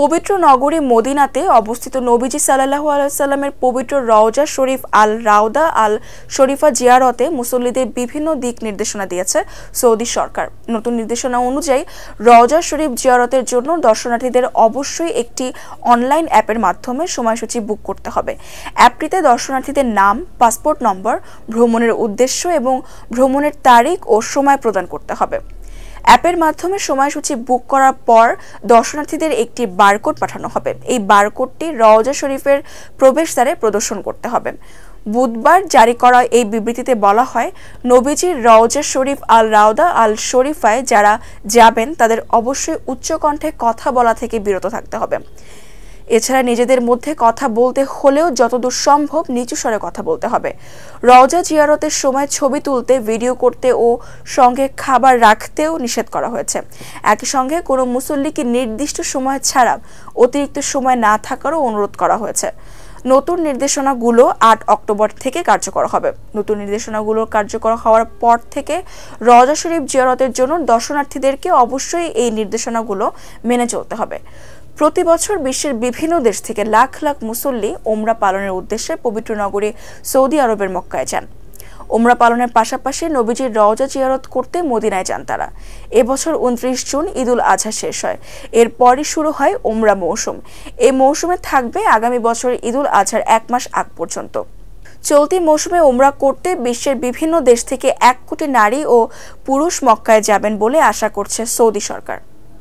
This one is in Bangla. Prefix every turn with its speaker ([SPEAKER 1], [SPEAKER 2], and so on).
[SPEAKER 1] পবিত্র নগরী মদিনাতে অবস্থিত নবীজি সাল্লাহ আলাইসাল্লামের পবিত্র রওজা শরীফ আল রাউদা আল শরীফা জিয়ারতে মুসল্লিদের বিভিন্ন দিক নির্দেশনা দিয়েছে সৌদি সরকার নতুন নির্দেশনা অনুযায়ী রওজা শরীফ জিয়ারতের জন্য দর্শনার্থীদের অবশ্যই একটি অনলাইন অ্যাপের মাধ্যমে সময়সূচি বুক করতে হবে অ্যাপটিতে দর্শনার্থীদের নাম পাসপোর্ট নম্বর ভ্রমণের উদ্দেশ্য এবং ভ্রমণের তারিখ ও সময় প্রদান করতে হবে অ্যাপের মাধ্যমে সময়সূচি বুক করার পর দর্শনার্থীদের একটি বারকোড পাঠানো হবে এই বারকোডটি রওজা শরীফের প্রবেশদ্বারে প্রদর্শন করতে হবে বুধবার জারি করা এই বিবৃতিতে বলা হয় নবীজির রওজা শরীফ আল রাউদা আল শরীফায় যারা যাবেন তাদের অবশ্যই উচ্চকণ্ঠে কথা বলা থেকে বিরত থাকতে হবে এছাড়া নিজেদের মধ্যে কথা বলতে হলেও যতদূর সম্ভব নিচু স্বরে কথা বলতে হবে রওজা জিয়ারতের সময় ছবি তুলতে ভিডিও করতে ও সঙ্গে খাবার রাখতেও নিষেধ করা হয়েছে একই সঙ্গে কোনো মুসল্লিকে নির্দিষ্ট সময় ছাড়া অতিরিক্ত সময় না থাকারও অনুরোধ করা হয়েছে নতুন নির্দেশনাগুলো আট অক্টোবর থেকে কার্যকর হবে নতুন নির্দেশনাগুলো কার্যকর হওয়ার পর থেকে রজা শরীফ জিয়ারতের জন্য দর্শনার্থীদেরকে অবশ্যই এই নির্দেশনাগুলো মেনে চলতে হবে প্রতি বছর বিশ্বের বিভিন্ন দেশ থেকে লাখ লাখ মুসল্লি ওমরা পালনের উদ্দেশ্যে পবিত্র নগরী সৌদি আরবের মক্কায় যান ওমরা পালনের পাশাপাশি নবীজির রওজা জিয়ারত করতে মদিনায় যান তারা এবছর উনত্রিশ জুন ঈদুল আজহা শেষ হয় এরপরই শুরু হয় উমরা মৌসুম এই মৌসুমে থাকবে আগামী বছর ঈদুল আজহার এক মাস আগ পর্যন্ত চলতি মৌসুমে ওমরা করতে বিশ্বের বিভিন্ন দেশ থেকে এক কোটি নারী ও পুরুষ মক্কায় যাবেন বলে আশা করছে সৌদি সরকার